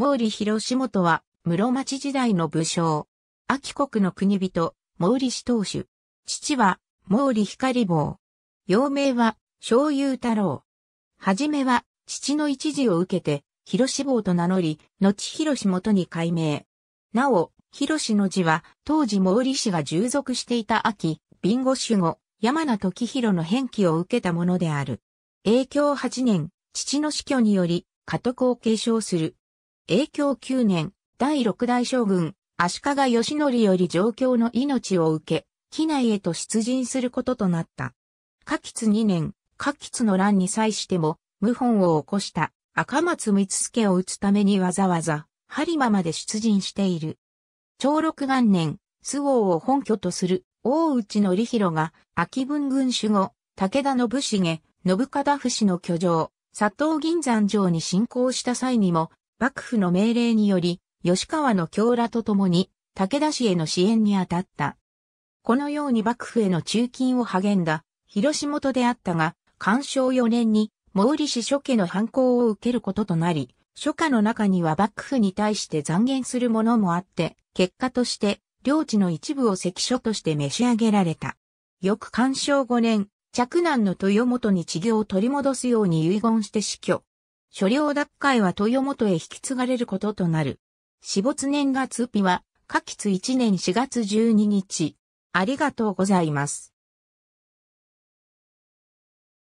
毛利広志元は、室町時代の武将。秋国の国人、毛利氏当主。父は、毛利光坊。幼名は、昭雄太郎。はじめは、父の一字を受けて、広志坊と名乗り、後広志元に改名。なお、広志の字は、当時毛利氏が従属していた秋、ビンゴ守護、山名時広の返記を受けたものである。永享8年、父の死去により、家督を継承する、永享9年、第六代将軍、足利義則より上京の命を受け、機内へと出陣することとなった。下吉2年、下吉の乱に際しても、謀反を起こした赤松光助を討つためにわざわざ、播磨まで出陣している。長六元年、周防を本拠とする大内則弘が、秋文軍守護、武田信繁、信忠不死の居城、佐藤銀山城に侵攻した際にも、幕府の命令により、吉川の京らと共に、武田氏への支援に当たった。このように幕府への中勤を励んだ、広島とであったが、干渉4年に、毛利氏諸家の反抗を受けることとなり、諸家の中には幕府に対して残言するものもあって、結果として、領地の一部を関所として召し上げられた。翌干渉5年、嫡男の豊本に治療を取り戻すように遺言して死去。所領奪回は豊本へ引き継がれることとなる。死没年月日は、下吉1年4月12日。ありがとうございます。